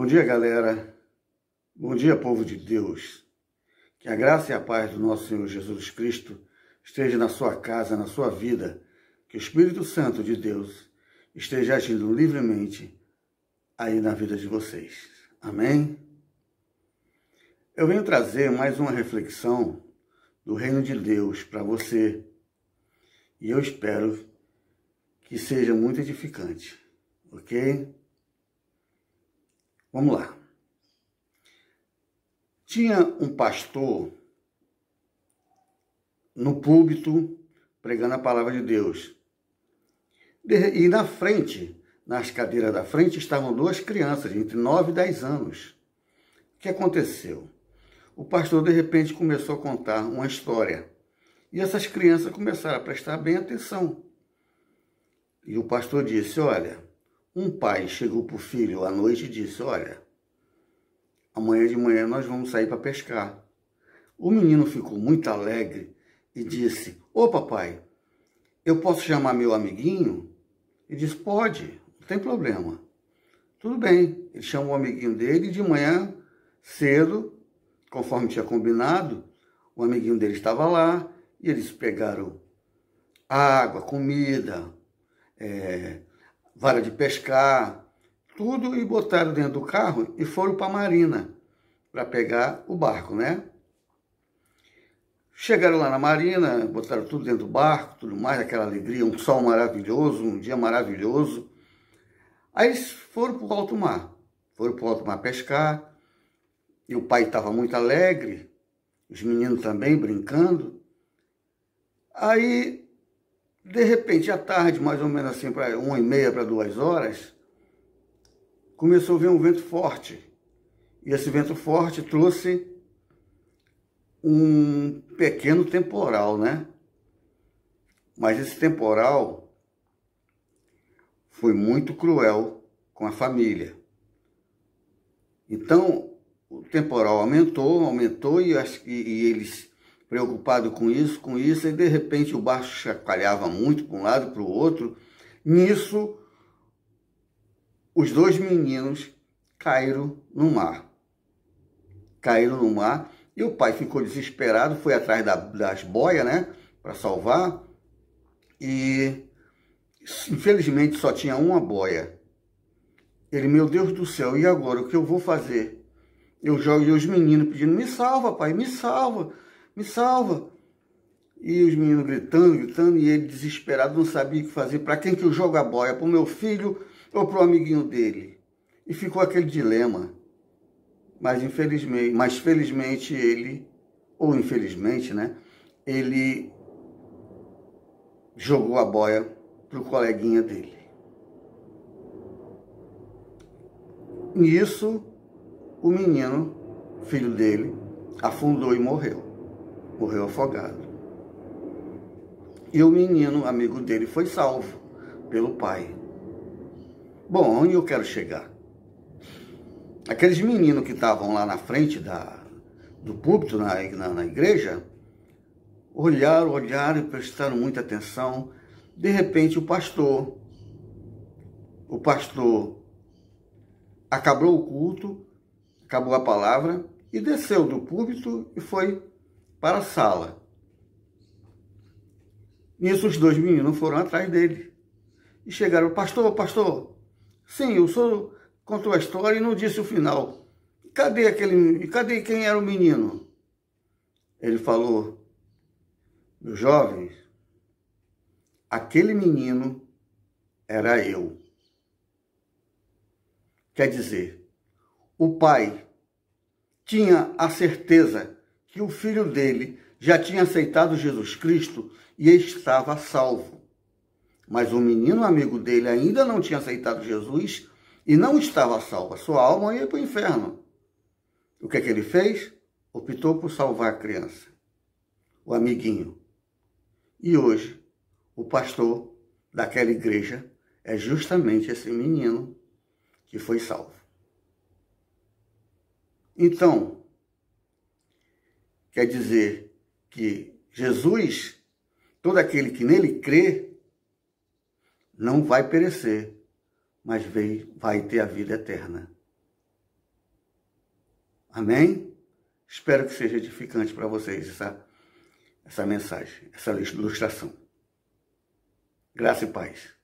Bom dia, galera. Bom dia, povo de Deus. Que a graça e a paz do nosso Senhor Jesus Cristo esteja na sua casa, na sua vida. Que o Espírito Santo de Deus esteja agindo livremente aí na vida de vocês. Amém? Eu venho trazer mais uma reflexão do reino de Deus para você. E eu espero que seja muito edificante, ok? Vamos lá. Tinha um pastor no púlpito pregando a palavra de Deus. E na frente, nas cadeiras da frente, estavam duas crianças, entre 9 e 10 anos. O que aconteceu? O pastor, de repente, começou a contar uma história. E essas crianças começaram a prestar bem atenção. E o pastor disse: Olha, um pai chegou para o filho à noite e disse: Olha, amanhã de manhã nós vamos sair para pescar. O menino ficou muito alegre e disse: Ô papai, eu posso chamar meu amiguinho? Ele disse: Pode, não tem problema. Tudo bem. Ele chamou o amiguinho dele e de manhã cedo, conforme tinha combinado, o amiguinho dele estava lá e eles pegaram água, comida, é, vara de pescar, tudo e botaram dentro do carro e foram para a marina para pegar o barco, né? Chegaram lá na marina, botaram tudo dentro do barco, tudo mais, aquela alegria, um sol maravilhoso, um dia maravilhoso. Aí foram para o alto mar, foram para o alto mar pescar, e o pai estava muito alegre, os meninos também brincando. Aí de repente, à tarde, mais ou menos assim, para uma e meia para duas horas, começou a vir um vento forte. E esse vento forte trouxe um pequeno temporal, né? Mas esse temporal foi muito cruel com a família. Então, o temporal aumentou, aumentou e, e eles preocupado com isso, com isso, e de repente o barco chacoalhava muito para um lado para o outro. Nisso, os dois meninos caíram no mar. Caíram no mar e o pai ficou desesperado, foi atrás da, das boias, né, para salvar. E infelizmente só tinha uma boia. Ele, meu Deus do céu, e agora o que eu vou fazer? Eu jogo e os meninos pedindo: me salva, pai, me salva me salva. E os meninos gritando, gritando, e ele desesperado, não sabia o que fazer, para quem que eu jogo a boia, para o meu filho ou para o amiguinho dele. E ficou aquele dilema. Mas infelizmente, mas felizmente ele, ou infelizmente, né, ele jogou a boia para o coleguinha dele. Nisso, o menino, filho dele, afundou e morreu morreu afogado. E o menino, amigo dele, foi salvo pelo pai. Bom, onde eu quero chegar? Aqueles meninos que estavam lá na frente da, do púlpito na, na, na igreja, olharam, olharam e prestaram muita atenção. De repente, o pastor, o pastor acabou o culto, acabou a palavra e desceu do púlpito e foi para a sala. Nisso, os dois meninos foram atrás dele e chegaram: Pastor, pastor, sim, o senhor contou a história e não disse o final. Cadê aquele. Cadê quem era o menino? Ele falou: Meu jovem, aquele menino era eu. Quer dizer, o pai tinha a certeza que o filho dele já tinha aceitado Jesus Cristo e estava salvo. Mas o menino amigo dele ainda não tinha aceitado Jesus e não estava salvo. sua alma ia para o inferno. O que é que ele fez? Optou por salvar a criança, o amiguinho. E hoje, o pastor daquela igreja é justamente esse menino que foi salvo. Então, quer dizer que Jesus, todo aquele que nele crê, não vai perecer, mas vai ter a vida eterna. Amém? Espero que seja edificante para vocês essa, essa mensagem, essa ilustração. Graça e paz.